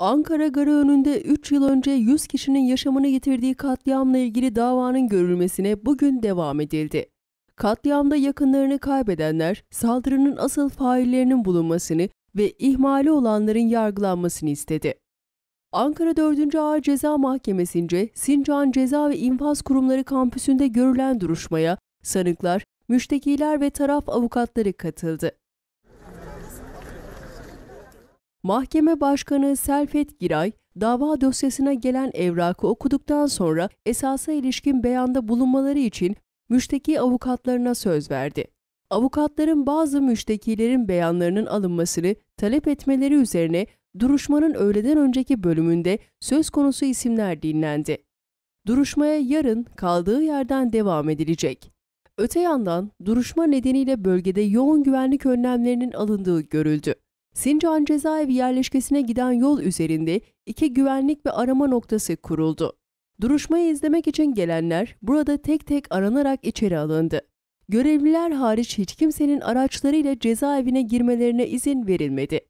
Ankara Garı önünde 3 yıl önce 100 kişinin yaşamını yitirdiği katliamla ilgili davanın görülmesine bugün devam edildi. Katliamda yakınlarını kaybedenler, saldırının asıl faillerinin bulunmasını ve ihmali olanların yargılanmasını istedi. Ankara 4. Ağır Ceza Mahkemesi'nce Sincan Ceza ve İnfaz Kurumları kampüsünde görülen duruşmaya sanıklar, müştekiler ve taraf avukatları katıldı. Mahkeme Başkanı Selfet Giray, dava dosyasına gelen evrakı okuduktan sonra esasa ilişkin beyanda bulunmaları için müşteki avukatlarına söz verdi. Avukatların bazı müştekilerin beyanlarının alınmasını talep etmeleri üzerine duruşmanın öğleden önceki bölümünde söz konusu isimler dinlendi. Duruşmaya yarın kaldığı yerden devam edilecek. Öte yandan duruşma nedeniyle bölgede yoğun güvenlik önlemlerinin alındığı görüldü. Sincan cezaevi yerleşkesine giden yol üzerinde iki güvenlik ve arama noktası kuruldu. Duruşmayı izlemek için gelenler burada tek tek aranarak içeri alındı. Görevliler hariç hiç kimsenin araçlarıyla cezaevine girmelerine izin verilmedi.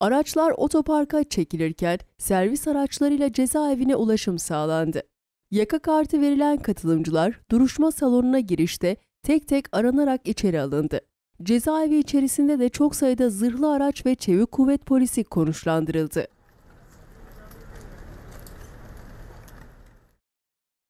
Araçlar otoparka çekilirken servis araçlarıyla cezaevine ulaşım sağlandı. Yaka kartı verilen katılımcılar duruşma salonuna girişte tek tek aranarak içeri alındı. Cezaevi içerisinde de çok sayıda zırhlı araç ve çevik kuvvet polisi konuşlandırıldı.